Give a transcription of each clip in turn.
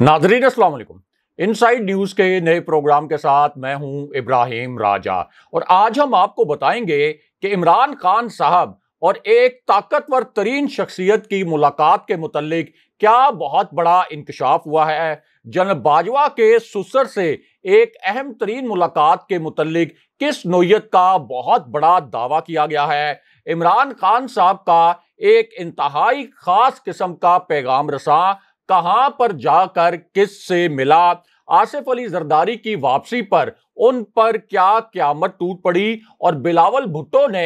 नाजरीन असलकुम inside news के नए प्रोग्राम के साथ मैं हूं इब्राहिम राजा और आज हम आपको बताएंगे कि इमरान खान साहब और एक ताकतवर तरीन शख्सियत की मुलाकात के मतलब क्या बहुत बड़ा इंकशाफ हुआ है जनरल बाजवा के सुसर से एक अहम तरीन मुलाकात के मतलब किस नोयत का बहुत बड़ा दावा किया गया है इमरान खान साहब का एक इंतहाई ख़ास किस्म का पैगाम रसा कहां पर जाकर किस से मिला आसिफ अली जरदारी की वापसी पर उन पर क्या क्यामत टूट पड़ी और बिलावल भुट्टो ने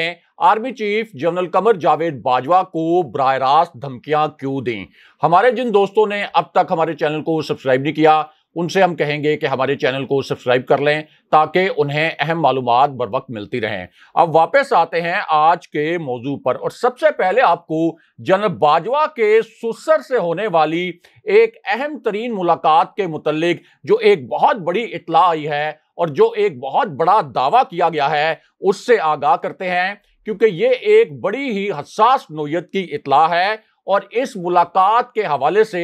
army chief general Qamar Javed Bajwa को बरह रास्त धमकियां क्यों दी हमारे जिन दोस्तों ने अब तक हमारे चैनल को सब्सक्राइब नहीं किया उनसे हम कहेंगे कि हमारे चैनल को सब्सक्राइब कर लें ताकि उन्हें अहम मालूम बर वक्त मिलती रहें अब वापस आते हैं आज के मौजू पर और सबसे पहले आपको जनरल बाजवा के सुसर से होने वाली एक अहम तरीन मुलाकात के मुतलिक जो एक बहुत बड़ी इतला आई है और जो एक बहुत बड़ा दावा किया गया है उससे आगाह करते हैं क्योंकि ये एक बड़ी ही हसास नोयत की इतला है और इस मुलाकात के हवाले से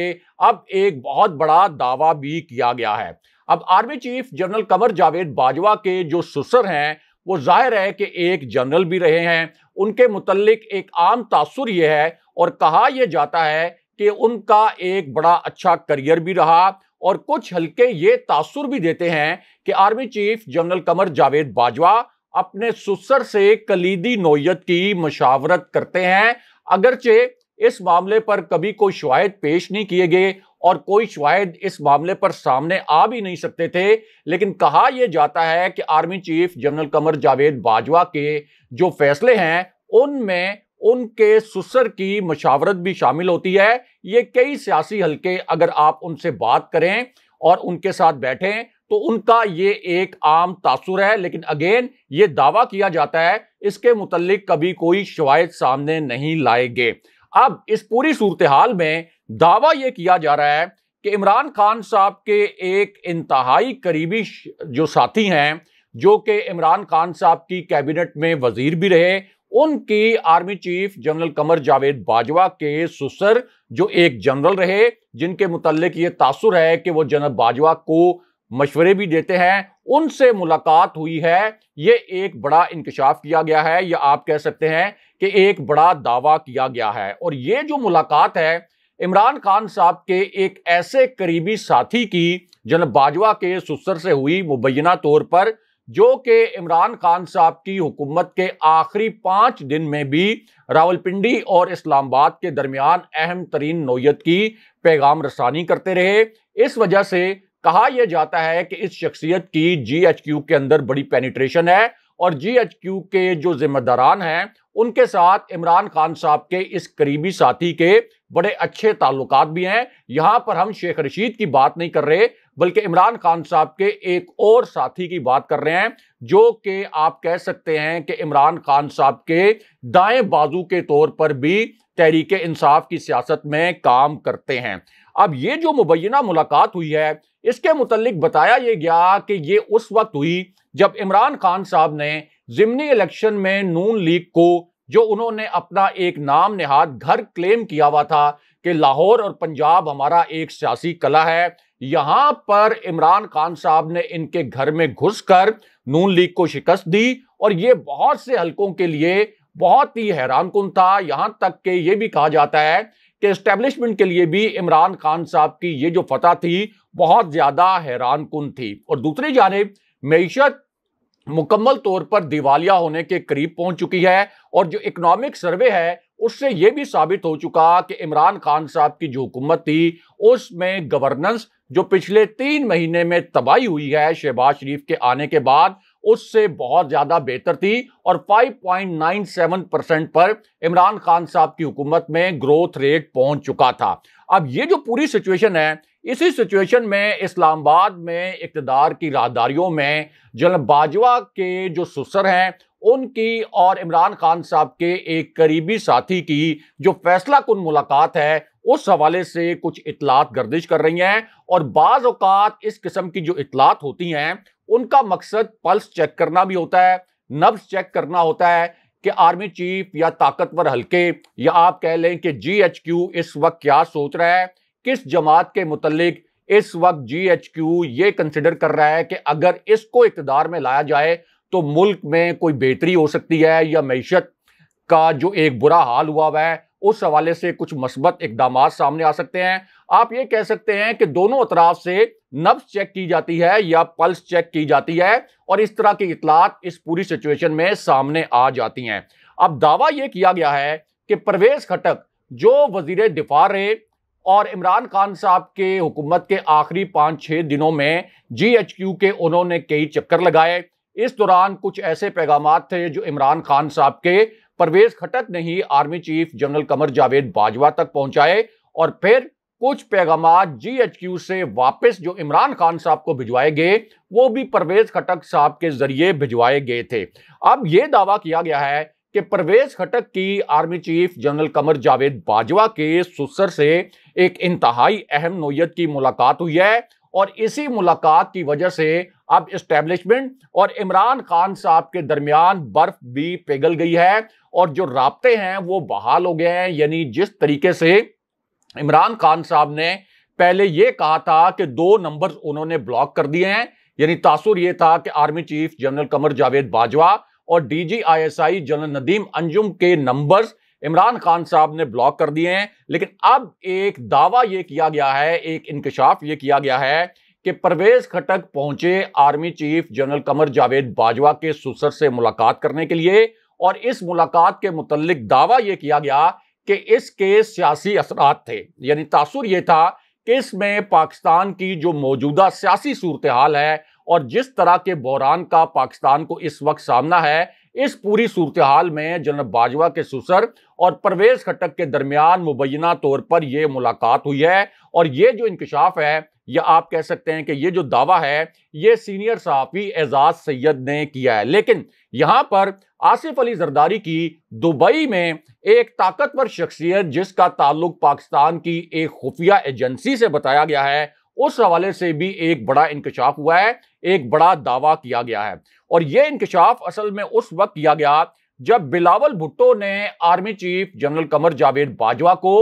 अब एक बहुत बड़ा दावा भी किया गया है अब army chief general Qamar Javed Bajwa के जो सुसर हैं वो जाहिर है कि एक जनरल भी रहे हैं उनके मुतलक एक आम तासर यह है और कहा यह जाता है कि उनका एक बड़ा अच्छा करियर भी रहा और कुछ हल्के ये तासर भी देते हैं कि army chief general Qamar Javed Bajwa अपने सुसर से कलीदी नोयत की मशावरत करते हैं अगरचे इस मामले पर कभी कोई शवायद पेश नहीं किए गए और कोई शवायद इस मामले पर सामने आ भी नहीं सकते थे लेकिन कहा यह जाता है कि army chief general Qamar Javed Bajwa के जो फैसले हैं उनमें उनके सुसर की मशावरत भी शामिल होती है ये कई सियासी हलके अगर आप उनसे बात करें और उनके साथ बैठें तो उनका ये एक आम तासुर है लेकिन अगेन ये दावा किया जाता है इसके मुतलिक कभी कोई शवायद सामने नहीं लाए गए अब इस पूरी सूरत हाल में दावा यह किया जा रहा है कि इमरान खान साहब के एक इंतहाई करीबी जो साथी हैं जो कि इमरान खान साहब की कैबिनेट में वजीर भी रहे उनकी army chief general Qamar Javed Bajwa के सुसर जो एक जनरल रहे जिनके मुतलक ये तासुर है कि वो जनरल बाजवा को मशवरे भी देते हैं उनसे मुलाकात हुई है ये एक बड़ा इंकशाफ किया गया है या आप कह सकते हैं कि एक बड़ा दावा किया गया है और ये जो मुलाकात है इमरान खान साहब के एक ऐसे करीबी साथी की जन बाजवा के सुसर से हुई मुबैना तौर पर जो कि इमरान खान साहब की हुकूमत के आखिरी पाँच दिन में भी रावलपिंडी और इस्लामाबाद के दरमियान अहम तरीन नोयत की पैगाम रसानी करते रहे इस वजह से कहा यह जाता है कि इस शख्सियत की जी एच क्यू के अंदर बड़ी पेनिट्रेशन है और जी एच क्यू के जो जिम्मेदारान हैं उनके साथ इमरान खान साहब के इस करीबी साथी के बड़े अच्छे ताल्लुक भी हैं यहां पर हम शेख रशीद की बात नहीं कर रहे बल्कि इमरान खान साहब के एक और साथी की बात कर रहे हैं जो कि आप कह सकते हैं कि इमरान खान साहब के दाएं बाजू के तौर पर भी तहरीक इंसाफ की सियासत में काम करते हैं अब ये जो मुबैना मुलाकात हुई है इसके मुतलिक बताया ये गया कि ये उस वक्त हुई जब इमरान खान साहब ने जिमनी इलेक्शन में नून लीग को जो उन्होंने अपना एक नाम निहाद घर क्लेम किया हुआ था कि लाहौर और पंजाब हमारा एक सियासी कला है यहां पर इमरान खान साहब ने इनके घर में घुसकर नून लीग को शिकस्त दी और ये बहुत से हलकों के लिए बहुत ही हैरान कन था यहां तक कि ये भी कहा जाता है कि इस्टेब्लिशमेंट के लिए भी इमरान खान साहब की ये जो फतह थी बहुत ज्यादा हैरान कन थी और दूसरी जानब मीशत मुकम्मल तौर पर दिवालिया होने के करीब पहुंच चुकी है और जो इकोनॉमिक सर्वे है उससे यह भी साबित हो चुका कि इमरान खान साहब की जो हुकूमत थी उसमें गवर्नेंस जो पिछले तीन महीने में तबाही हुई है शहबाज शरीफ के आने के बाद उससे बहुत ज़्यादा बेहतर थी और 5.97 परसेंट पर इमरान खान साहब की हुकूमत में ग्रोथ रेट पहुंच चुका था अब ये जो पूरी सिचुएशन है इसी सिचुएशन में इस्लामाबाद में इकतदार की राहदारियों में जनरल बाजवा के जो सुसर हैं उनकी और इमरान खान साहब के एक करीबी साथी की जो फैसला कन मुलाकात है उस हवाले से कुछ इतलात गर्दिश कर रही हैं और बाज़ अवत इस किस्म की जो इतलात होती हैं उनका मकसद पल्स चेक करना भी होता है नब्स चेक करना होता है कि आर्मी चीफ या ताकतवर हलके या आप कह लें कि जीएचक्यू इस वक्त क्या सोच रहा है किस जमात के मुतलिक इस वक्त जीएचक्यू ये कंसिडर कर रहा है कि अगर इसको इकतदार में लाया जाए तो मुल्क में कोई बेहतरी हो सकती है या मीशत का जो एक बुरा हाल हुआ हुआ है उस हवाले से कुछ मस्बत इकदाम सामने आ सकते हैं आप ये कह सकते हैं कि दोनों अतराफ से नब्स चेक की जाती है या पल्स चेक की जाती है और इस तरह की इतलात इस पूरी सिचुएशन में सामने आ जाती हैं अब दावा यह किया गया है कि परवेज खटक जो वजीर दिफा रहे और इमरान खान साहब के हुकूमत के आखिरी पाँच छः दिनों में जी एच क्यू के उन्होंने कई चक्कर लगाए इस दौरान कुछ ऐसे पैगाम थे जो इमरान खान साहब के परवेज खटक ने ही army chief general Qamar Javed Bajwa तक पहुंचाए और फिर कुछ पैगाम जी एच क्यू से वापस जो इमरान खान साहब को भिजवाए गए वो भी परवेज खटक साहब के जरिए भिजवाए गए थे अब ये दावा किया गया है कि परवेज खटक की army chief general Qamar Javed Bajwa के सुसर से एक इंतहाई अहम नोयत की मुलाकात हुई है और इसी मुलाकात की वजह से अब इस्टेब्लिशमेंट और इमरान खान साहब के दरमियान बर्फ भी पिघल गई है और जो रबते हैं वो बहाल हो गए हैं यानी जिस तरीके से इमरान खान साहब ने पहले यह कहा था कि दो नंबर उन्होंने ब्लॉक कर दिए हैं यानी तासुर यह था कि army chief general Qamar Javed Bajwa और डीजीआईएसआई जनरल नदीम अंजुम के नंबर्स इमरान खान साहब ने ब्लॉक कर दिए हैं लेकिन अब एक दावा यह किया गया है एक इंकशाफ यह किया गया है कि परवेज खटक पहुंचे army chief general Qamar Javed Bajwa के सुसर से मुलाकात करने के लिए और इस मुलाकात के मुतलिक दावा यह किया गया कि इसके सियासी असरात थे यानी तासुर ये था कि इसमें पाकिस्तान की जो मौजूदा सियासी सूरत हाल है और जिस तरह के बहरान का पाकिस्तान को इस वक्त सामना है इस पूरी सूरत हाल में जनरल बाजवा के सुसर और परवेज खटक के दरमियान मुबैना तौर पर यह मुलाकात हुई है और ये जो इंकशाफ है या आप कह सकते हैं कि ये जो दावा है ये सीनियर सहाफ़ी एजाज सैयद ने किया है लेकिन यहाँ पर आसिफ अली जरदारी की दुबई में एक ताकतवर शख्सियत जिसका ताल्लुक पाकिस्तान की एक खुफिया एजेंसी से बताया गया है उस हवाले से भी एक बड़ा इंकशाफ हुआ है एक बड़ा दावा किया गया है और यह इंकशाफ असल में उस वक्त किया गया जब बिलावल भुट्टो ने army chief general Qamar Javed Bajwa को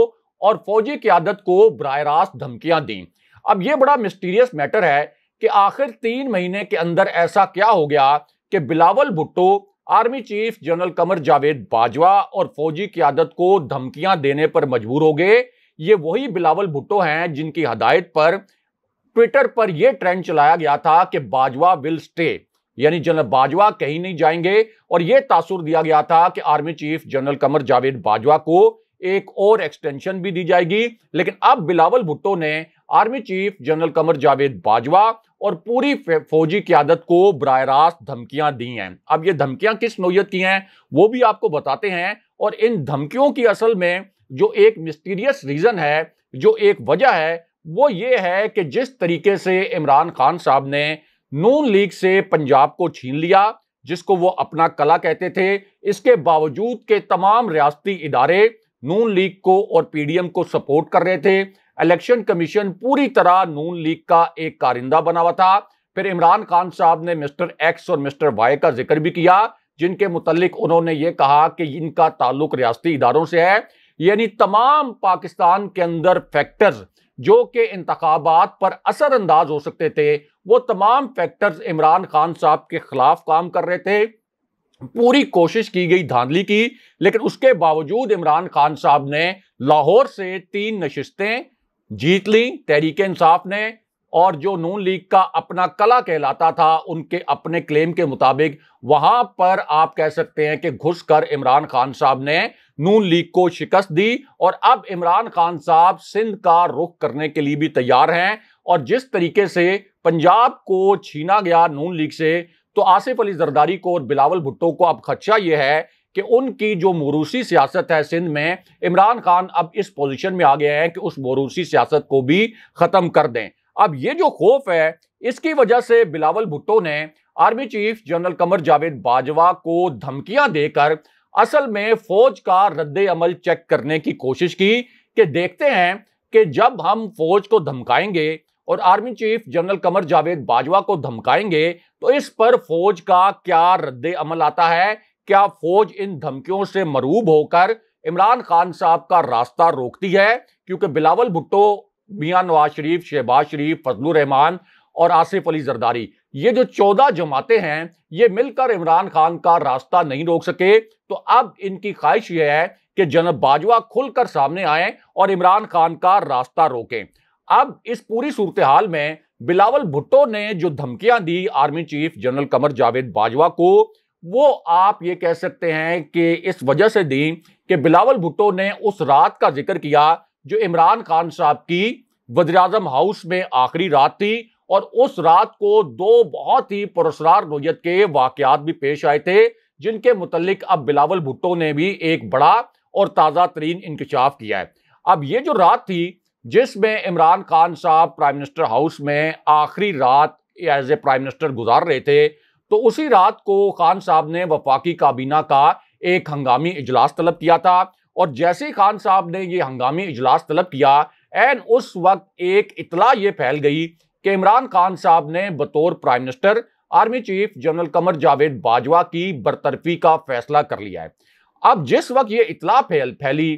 और फौजी क्यादत को बरह रास्त धमकियां दी अब यह बड़ा मिस्टीरियस मैटर है कि आखिर तीन महीने के अंदर ऐसा क्या हो गया कि Bilawal Bhutto army chief general Qamar Javed Bajwa और फौजी क्यादत को धमकियां देने पर मजबूर हो गए ये वही बिलावल भुट्टो हैं जिनकी हदायत पर ट्विटर पर यह ट्रेंड चलाया गया था कि बाजवा विल स्टे यानी जनरल बाजवा कहीं नहीं जाएंगे और यह तासुर दिया गया था कि army chief general Qamar Javed Bajwa को एक और एक्सटेंशन भी दी जाएगी लेकिन अब बिलावल भुट्टो ने army chief general Qamar Javed Bajwa और पूरी फौजी क्यादत को बर रास्त धमकियां दी हैं अब ये धमकियां किस नोयत की हैं वो भी आपको बताते हैं और इन धमकियों की असल में जो एक मिस्टीरियस रीज़न है जो एक वजह है वो ये है कि जिस तरीके से इमरान खान साहब ने नून लीग से पंजाब को छीन लिया जिसको वो अपना कला कहते थे इसके बावजूद के तमाम रियासती इदारे नून लीग को और पीडीएम को सपोर्ट कर रहे थे इलेक्शन कमीशन पूरी तरह नून लीग का एक कारिंदा बना हुआ था फिर इमरान खान साहब ने मिस्टर एक्स और मिस्टर वाई का जिक्र भी किया जिनके मुतलिक उन्होंने ये कहा कि इनका ताल्लुक रियासती इदारों से है यानी तमाम पाकिस्तान के अंदर फैक्टर्स जो कि इंतबात पर असरअंदाज हो सकते थे वो तमाम फैक्टर्स इमरान खान साहब के खिलाफ काम कर रहे थे पूरी कोशिश की गई धांधली की लेकिन उसके बावजूद इमरान खान साहब ने लाहौर से तीन नशस्तें जीत ली तहरीक इंसाफ ने और जो नून लीग का अपना कला कहलाता था उनके अपने क्लेम के मुताबिक वहां पर आप कह सकते हैं कि घुसकर इमरान खान साहब ने नून लीग को शिकस्त दी और अब इमरान खान साहब सिंध का रुख करने के लिए भी तैयार हैं और जिस तरीके से पंजाब को छीना गया नून लीग से तो आसिफ अली जरदारी को और बिलावल भुट्टो को अब खदशा यह है कि उनकी जो मोरूसी सियासत है सिंध में इमरान खान अब इस पोजीशन में आ गया है कि उस मरूसी सियासत को भी ख़त्म कर दें अब ये जो खौफ है इसकी वजह से बिलावल भुट्टो ने army chief general Qamar Javed Bajwa को धमकियां देकर असल में फौज का रद्द अमल चेक करने की कोशिश की कि देखते हैं कि जब हम फौज को धमकाएंगे और army chief general Qamar Javed Bajwa को धमकाएंगे तो इस पर फौज का क्या रद्द अमल आता है क्या फौज इन धमकियों से मरूब होकर इमरान खान साहब का रास्ता रोकती है क्योंकि बिलावल भुट्टो मियाँ नवाज शरीफ शहबाज शरीफ फजलुर रहमान और आसिफ अली जरदारी ये जो चौदह जमातें हैं ये मिलकर इमरान खान का रास्ता नहीं रोक सके तो अब इनकी ख्वाहिश यह है कि जनब बाजवा खुलकर सामने आए और इमरान खान का रास्ता रोकें अब इस पूरी सूरत हाल में बिलावल भुट्टो ने जो धमकियां दी army chief general Qamar Javed Bajwa को वो आप ये कह सकते हैं कि इस वजह से दी कि बिलावल भुट्टो ने उस रात का जिक्र किया जो इमरान खान साहब की वजराजम हाउस में आखिरी रात थी और उस रात को दो बहुत ही पुरस्कार नोयत के वाकयात भी पेश आए थे जिनके मुतलिक अब बिलावल भुट्टो ने भी एक बड़ा और ताज़ा तरीन इंकशाफ किया है अब ये जो रात थी जिसमें इमरान खान साहब प्राइम मिनिस्टर हाउस में आखिरी रात एज ए प्राइम मिनिस्टर गुजार रहे थे तो उसी रात को खान साहब ने वफाकी काबीना का एक हंगामी इजलास तलब किया था और जैसे ही खान साहब ने ये हंगामी इजलास तलब किया एन उस वक्त एक इतला ये फैल गई कि इमरान खान साहब ने बतौर prime minister army chief general Qamar Javed Bajwa की बरतरफी का फैसला कर लिया है अब जिस वक्त ये इतला फैल फैली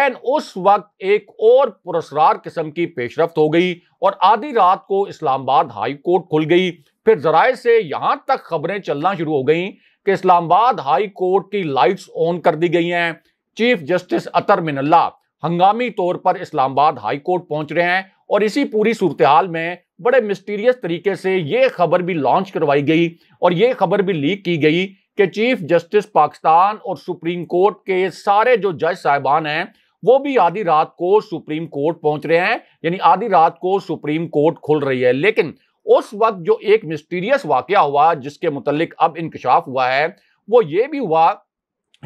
एन उस वक्त एक और पुरस्कार किस्म की पेशरफ हो गई और आधी रात को इस्लामाबाद हाई कोर्ट खुल गई फिर जराए से यहां तक खबरें चलना शुरू हो गई कि इस्लामाबाद हाई कोर्ट की लाइट्स ऑन कर दी गई हैं चीफ जस्टिस अतर मिनल्ला हंगामी तौर पर इस्लामाबाद हाई कोर्ट पहुंच रहे हैं और इसी पूरी सूरत हाल में बड़े मिस्टीरियस तरीके से ये खबर भी लॉन्च करवाई गई और ये खबर भी लीक की गई कि चीफ जस्टिस पाकिस्तान और सुप्रीम कोर्ट के सारे जो जज साहिबान हैं वो भी आधी रात को सुप्रीम कोर्ट पहुंच रहे हैं यानी आधी रात को सुप्रीम कोर्ट खुल रही है लेकिन उस वक्त जो एक मिस्टीरियस वाक़ हुआ जिसके मतलब अब इंकशाफ हुआ है वो ये भी हुआ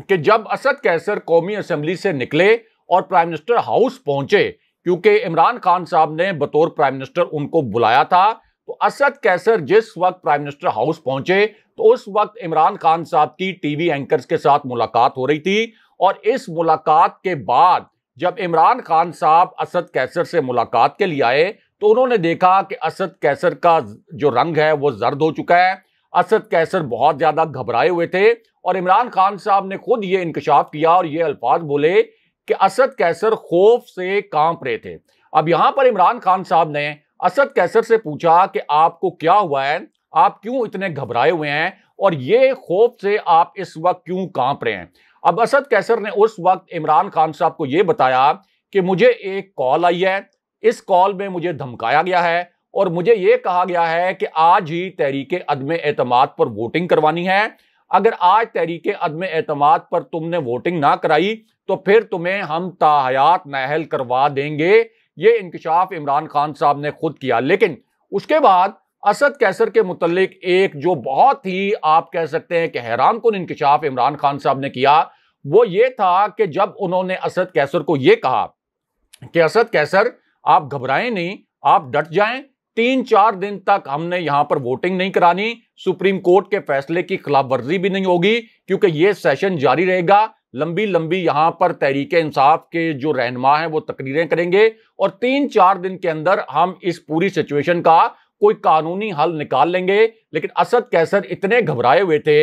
कि जब असद कैसर कौमी असम्बली से निकले और प्राइम मिनिस्टर हाउस पहुंचे क्योंकि इमरान खान साहब ने बतौर प्राइम मिनिस्टर उनको बुलाया था तो असद कैसर जिस वक्त प्राइम मिनिस्टर हाउस पहुंचे तो उस वक्त इमरान खान साहब की टीवी एंकर्स के साथ मुलाकात हो रही थी और इस मुलाकात के बाद जब इमरान खान साहब असद कैसर से मुलाकात के लिए आए तो उन्होंने देखा कि असद कैसर का जो रंग है वो जर्द हो चुका है असद कैसर बहुत ज़्यादा घबराए हुए थे और इमरान खान साहब ने खुद ये इंकशाफ किया और ये अल्फाज बोले कि असद कैसर खौफ से कांप रहे थे अब यहाँ पर इमरान खान साहब ने असद कैसर से पूछा कि आपको क्या हुआ है आप क्यों इतने घबराए हुए हैं और ये खौफ से आप इस वक्त क्यों कांप रहे हैं अब असद कैसर ने उस वक्त इमरान खान साहब को ये बताया कि मुझे एक कॉल आई है इस कॉल में मुझे धमकाया गया है और मुझे यह कहा गया है कि आज ही तहरीक अदम एतमाद पर वोटिंग करवानी है अगर आज तहरीक अदम एतमाद पर तुमने वोटिंग ना कराई तो फिर तुम्हें हम ताहयात नहल करवा देंगे ये इंकशाफ इमरान खान साहब ने खुद किया लेकिन उसके बाद असद कैसर के मुतलिक एक जो बहुत ही आप कह सकते हैं कि हैरान कन इंकशाफ इमरान खान साहब ने किया वो ये था कि जब उन्होंने असद कैसर को ये कहा कि असद कैसर आप घबराएं नहीं आप डट जाएं तीन चार दिन तक हमने यहां पर वोटिंग नहीं करानी सुप्रीम कोर्ट के फैसले की खिलाफ वर्जी भी नहीं होगी क्योंकि ये सेशन जारी रहेगा लंबी लंबी यहां पर तहरीक इंसाफ के जो रहनमा हैं वो तकरीरें करेंगे और तीन चार दिन के अंदर हम इस पूरी सिचुएशन का कोई कानूनी हल निकाल लेंगे लेकिन असद कैसर इतने घबराए हुए थे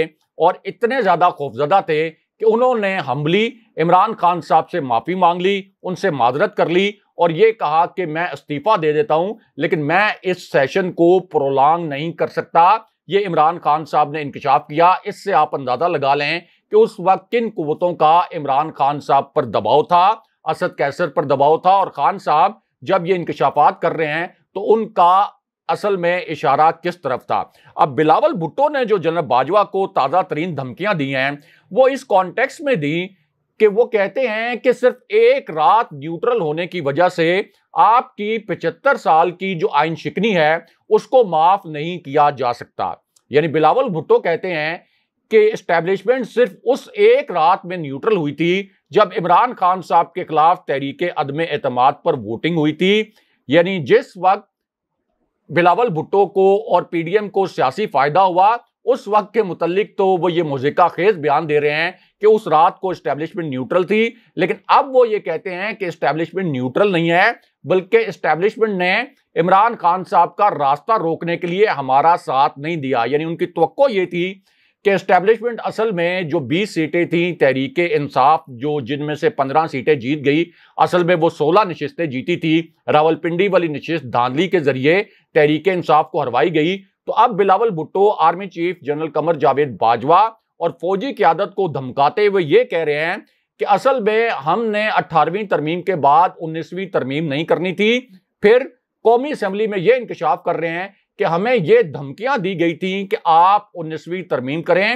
और इतने ज़्यादा खौफजदा थे कि उन्होंने हमली इमरान खान साहब से माफ़ी मांग ली उनसे माजरत कर ली और ये कहा कि मैं इस्तीफा दे देता हूं लेकिन मैं इस सेशन को प्रोलॉन्ग नहीं कर सकता ये इमरान खान साहब ने इंकशाफ किया इससे आप अंदाजा लगा लें कि उस वक्त किन कुतों का इमरान खान साहब पर दबाव था असद कैसर पर दबाव था और खान साहब जब ये इंकशाफात कर रहे हैं तो उनका असल में इशारा किस तरफ था अब बिलावल भुट्टो ने जो जनरल बाजवा को ताज़ा तरीन धमकियां दी हैं वो इस कॉन्टेक्स्ट में दी कि वो कहते हैं कि सिर्फ एक रात न्यूट्रल होने की वजह से आपकी पचहत्तर साल की जो आइन शिकनी है उसको माफ नहीं किया जा सकता यानी बिलावल भुट्टो कहते हैं कि इस्टेब्लिशमेंट सिर्फ उस एक रात में न्यूट्रल हुई थी जब इमरान खान साहब के खिलाफ तहरीक अदम अतम पर वोटिंग हुई थी यानी जिस वक्त बिलावल भुट्टो को और पीडीएम को सियासी फायदा हुआ उस वक्त के मुतलिक तो वो ये मुजिका खेज बयान दे रहे हैं कि उस रात को स्टैब्लिशमेंट न्यूट्रल थी लेकिन अब वो ये कहते हैं कि स्टैब्लिशमेंट न्यूट्रल नहीं है बल्कि स्टैब्लिशमेंट ने इमरान खान साहब का रास्ता रोकने के लिए हमारा साथ नहीं दिया यानी उनकी तो ये थी कि इस्टेब्लिशमेंट असल में जो 20 सीटें थीं तहरीक इंसाफ जो जिनमें से 15 सीटें जीत गई असल में वो 16 नशस्तें जीती थी रावलपिंडी वाली नशस्त धांधली के जरिए तहरीक इंसाफ को हरवाई गई तो अब Bilawal Bhutto army chief general Qamar Javed Bajwa और फौजी क्यादत को धमकाते हुए ये कह रहे हैं कि असल में हमने 18वीं तरमीम के बाद 19वीं तरमीम नहीं करनी थी फिर कौमी असम्बली में यह इंकशाफ कर रहे हैं कि हमें यह धमकियां दी गई थी कि आप 19वीं तरमीम करें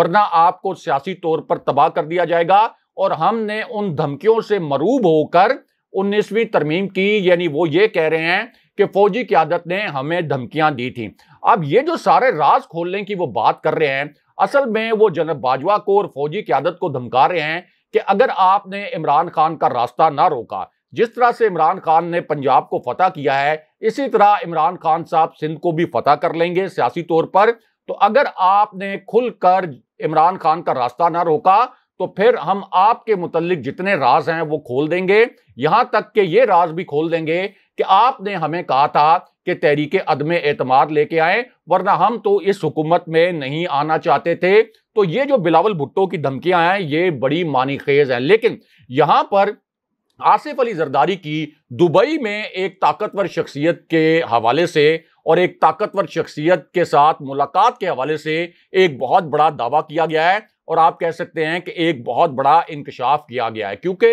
वरना आपको सियासी तौर पर तबाह कर दिया जाएगा और हमने उन धमकियों से मरूब होकर 19वीं तरमीम की यानी वो ये कह रहे हैं कि फौजी क्यादत ने हमें धमकियां दी थी अब ये जो सारे राज खोलने की वो बात कर रहे हैं असल में वो जनरल बाजवा को और फौजी क्यादत को धमका रहे हैं कि अगर आपने इमरान खान का रास्ता ना रोका जिस तरह से इमरान खान ने पंजाब को फतह किया है इसी तरह इमरान खान साहब सिंध को भी फतह कर लेंगे सियासी तौर पर तो अगर आपने खुलकर इमरान खान का रास्ता ना रोका तो फिर हम आपके मुतलिक जितने राज हैं वो खोल देंगे यहां तक कि ये राज भी खोल देंगे कि आपने हमें कहा था कि तहरीक अदम एतमाद लेके आए वरना हम तो इस हुकूमत में नहीं आना चाहते थे तो ये जो बिलावल भुट्टो की धमकियां हैं ये बड़ी मानी खेज हैं लेकिन यहां पर आसिफ अली जरदारी की दुबई में एक ताकतवर शख्सियत के हवाले से और एक ताकतवर शख्सियत के साथ मुलाकात के हवाले से एक बहुत बड़ा दावा किया गया है और आप कह सकते हैं कि एक बहुत बड़ा इंकशाफ किया गया है क्योंकि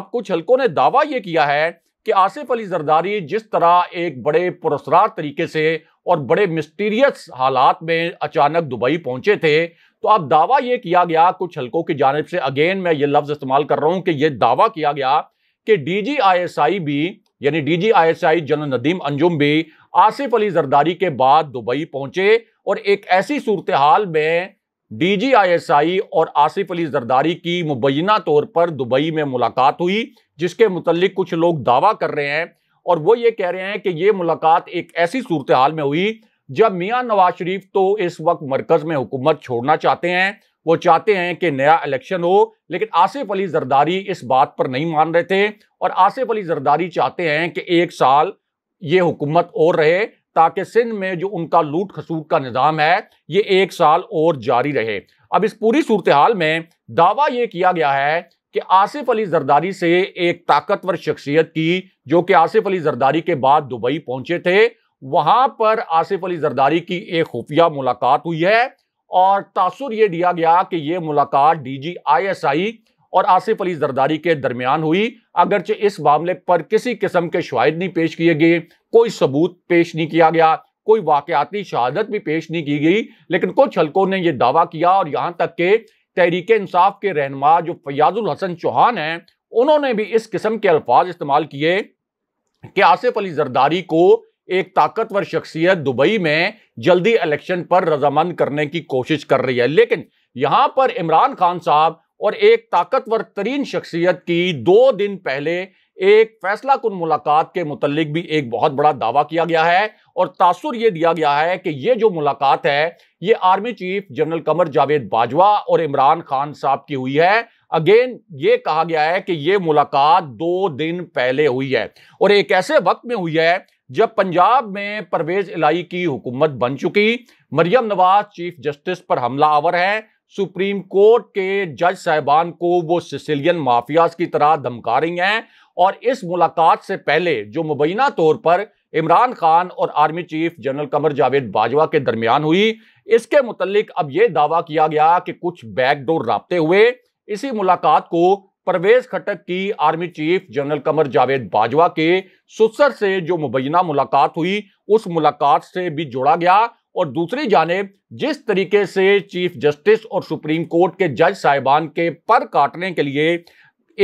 अब कुछ हलकों ने दावा यह किया है कि आसिफ अली जरदारी जिस तरह एक बड़े पुरस्कार तरीके से और बड़े मिस्टीरियस हालात में अचानक दुबई पहुंचे थे तो अब दावा यह किया गया कुछ हलकों की जानब से अगेन मैं ये लफ्ज़ इस्तेमाल कर रहा हूं कि यह दावा किया गया कि D G I S I भी यानी D G I S I general Nadeem Anjum भी आसिफ अली जरदारी के बाद दुबई पहुंचे और एक ऐसी सूरत हाल में डीजीआईएसआई और आसिफ अली जरदारी की मुबैना तौर पर दुबई में मुलाकात हुई जिसके मुतलिक कुछ लोग दावा कर रहे हैं और वो ये कह रहे हैं कि ये मुलाकात एक ऐसी सूरत हाल में हुई जब मियाँ नवाज शरीफ तो इस वक्त मरकज में हुकूमत छोड़ना चाहते हैं वो चाहते हैं कि नया इलेक्शन हो लेकिन आसिफ अली जरदारी इस बात पर नहीं मान रहे थे और आसिफ अली जरदारी चाहते हैं कि एक साल ये हुकूमत और रहे ताकि सिंध में जो उनका लूट खसूट का निज़ाम है ये एक साल और जारी रहे अब इस पूरी सूरत हाल में दावा ये किया गया है कि आसिफ अली जरदारी से एक ताकतवर शख्सियत की जो कि आसिफ अली जरदारी के बाद दुबई पहुंचे थे वहां पर आसिफ अली जरदारी की एक खुफिया मुलाकात हुई है और तासुर यह दिया गया कि यह मुलाकात DG ISI I S I और आसिफ अली जरदारी के दरमियान हुई अगरचे इस मामले पर किसी किस्म के शवाद नहीं पेश किए गए कोई सबूत पेश नहीं किया गया कोई वाकयाती शहादत भी पेश नहीं की गई लेकिन कुछ हलकों ने यह दावा किया और यहाँ तक के तहरीक इंसाफ के रहनमा जो फयाजुल हसन चौहान हैं उन्होंने भी इस किस्म के अल्फाज इस्तेमाल किए कि आसिफ अली जरदारी को एक ताकतवर शख्सियत दुबई में जल्दी इलेक्शन पर रजामंद करने की कोशिश कर रही है लेकिन यहां पर इमरान खान साहब और एक ताकतवर तरीन शख्सियत की दो दिन पहले एक फैसला कुन मुलाकात के मुतलिक भी एक बहुत बड़ा दावा किया गया है और तासुर यह दिया गया है कि यह जो मुलाकात है ये army chief general Qamar Javed Bajwa और इमरान खान साहब की हुई है अगेन ये कहा गया है कि यह मुलाकात दो दिन पहले हुई है और एक ऐसे वक्त में हुई है जब पंजाब में परवेज इलाई की हुकूमत बन चुकी मरियम नवाज चीफ जस्टिस पर हमला आवर है सुप्रीम कोर्ट के जज साहबान को वो सिसिलियन माफियाज की तरह धमका रही हैं और इस मुलाकात से पहले जो मुबैना तौर पर इमरान खान और army chief general Qamar Javed Bajwa के दरमियान हुई इसके मुतलिक अब यह दावा किया गया कि कुछ बैकडोर रबते हुए इसी मुलाकात को परवेज खटक की army chief general Qamar Javed Bajwa के सुसर से जो मुबैना मुलाकात हुई उस मुलाकात से भी जोड़ा गया और दूसरी जानेब जिस तरीके से चीफ जस्टिस और सुप्रीम कोर्ट के जज साहिबान के पर काटने के लिए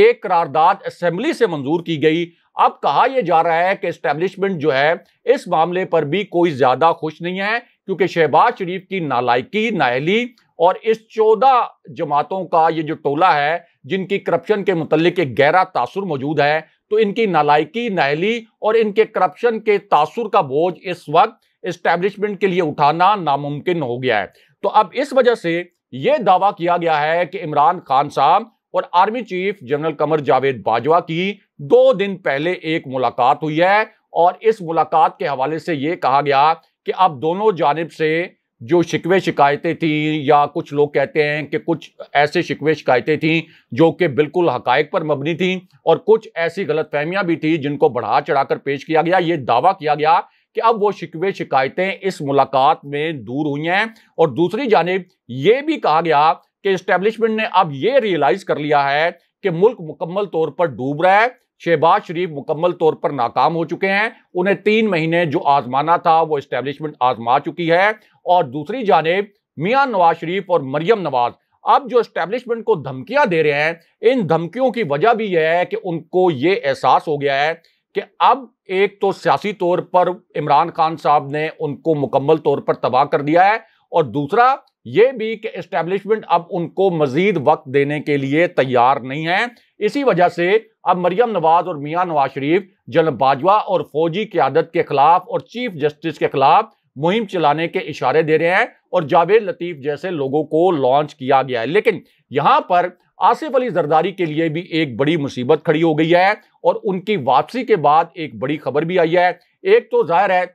एक करारदाद असम्बली से मंजूर की गई अब कहा यह जा रहा है कि इस्टेब्लिशमेंट जो है इस मामले पर भी कोई ज़्यादा खुश नहीं है क्योंकि शहबाज शरीफ की नालायकी नाहली और इस चौदह जमातों का ये जो टोला है जिनकी करप्शन के मतलब एक गहरा तासर मौजूद है तो इनकी नालायकी नाहली और इनके करप्शन के तासुर का बोझ इस वक्त इस्टेब्लिशमेंट के लिए उठाना नामुमकिन हो गया है तो अब इस वजह से यह दावा किया गया है कि इमरान खान साहब और army chief general Qamar Javed Bajwa की दो दिन पहले एक मुलाकात हुई है और इस मुलाकात के हवाले से यह कहा गया कि अब दोनों जानब से जो शिकवे शिकायतें थीं या कुछ लोग कहते हैं कि कुछ ऐसे शिकवे शिकायतें थीं जो कि बिल्कुल हकायक पर मबनी थीं और कुछ ऐसी गलत भी थी जिनको बढ़ा चढ़ाकर पेश किया गया ये दावा किया गया कि अब वो शिकवे शिकायतें इस मुलाकात में दूर हुई हैं और दूसरी जानब ये भी कहा गया कि इस्टेब्लिशमेंट ने अब ये रियलाइज कर लिया है कि मुल्क मुकम्मल तौर पर डूब रहा है शहबाज शरीफ मुकम्मल तौर पर नाकाम हो चुके हैं उन्हें तीन महीने जो आजमाना था वो इस्टेब्लिशमेंट आजमा चुकी है और दूसरी जानब मियाँ नवाज शरीफ और मरियम नवाज अब जो इस्टेब्लिशमेंट को धमकियां दे रहे हैं इन धमकियों की वजह भी यह है कि उनको ये एहसास हो गया है कि अब एक तो सियासी तौर पर इमरान खान साहब ने उनको मुकम्मल तौर पर तबाह कर दिया है और दूसरा ये भी कि इस्टेब्लिशमेंट अब उनको मजीद वक्त देने के लिए तैयार नहीं है इसी वजह से अब मरियम नवाज और मियाँ नवाज शरीफ जनरल बाजवा और फौजी क्यादत के खिलाफ और चीफ जस्टिस के खिलाफ मुहिम चलाने के इशारे दे रहे हैं और जावेद लतीफ जैसे लोगों को लॉन्च किया गया है लेकिन यहां पर आसिफ अली जरदारी के लिए भी एक बड़ी मुसीबत खड़ी हो गई है और उनकी वापसी के बाद एक बड़ी खबर भी आई है एक तो जाहिर है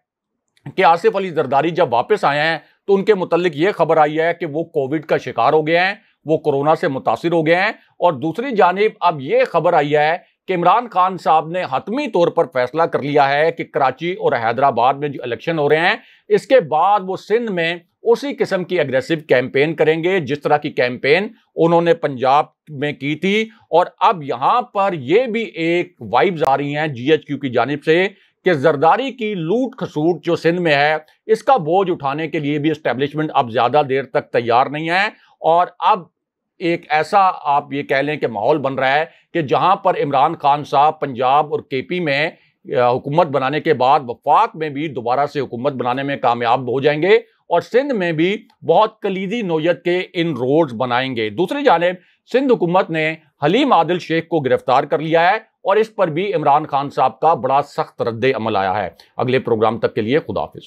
कि आसिफ अली जरदारी जब वापस आए हैं तो उनके मुतलिक ये खबर आई है कि वो कोविड का शिकार हो गए हैं वो कोरोना से मुतासर हो गए हैं और दूसरी जानब अब ये खबर आई है कि इमरान खान साहब ने हतमी तौर पर फैसला कर लिया है कि कराची और हैदराबाद में जो इलेक्शन हो रहे हैं इसके बाद वो सिंध में उसी किस्म की अग्रेसिव कैंपेन करेंगे जिस तरह की कैंपेन उन्होंने पंजाब में की थी और अब यहां पर यह भी एक वाइब्स आ रही हैं जीएचक्यू की जानब से कि जरदारी की लूट खसूट जो सिंध में है इसका बोझ उठाने के लिए भी इस्टेब्लिशमेंट अब ज़्यादा देर तक तैयार नहीं है और अब एक ऐसा आप ये कह लें कि माहौल बन रहा है कि जहां पर इमरान खान साहब पंजाब और केपी में हुकूमत बनाने के बाद वफाक में भी दोबारा से हुकूमत बनाने में कामयाब हो जाएंगे और सिंध में भी बहुत कलीदी नोयत के इन रोड्स बनाएंगे दूसरी जानब सिंध हुकूमत ने हलीम आदिल शेख को गिरफ्तार कर लिया है और इस पर भी इमरान खान साहब का बड़ा सख्त रद्द अमल आया है अगले प्रोग्राम तक के लिए खुदाफिज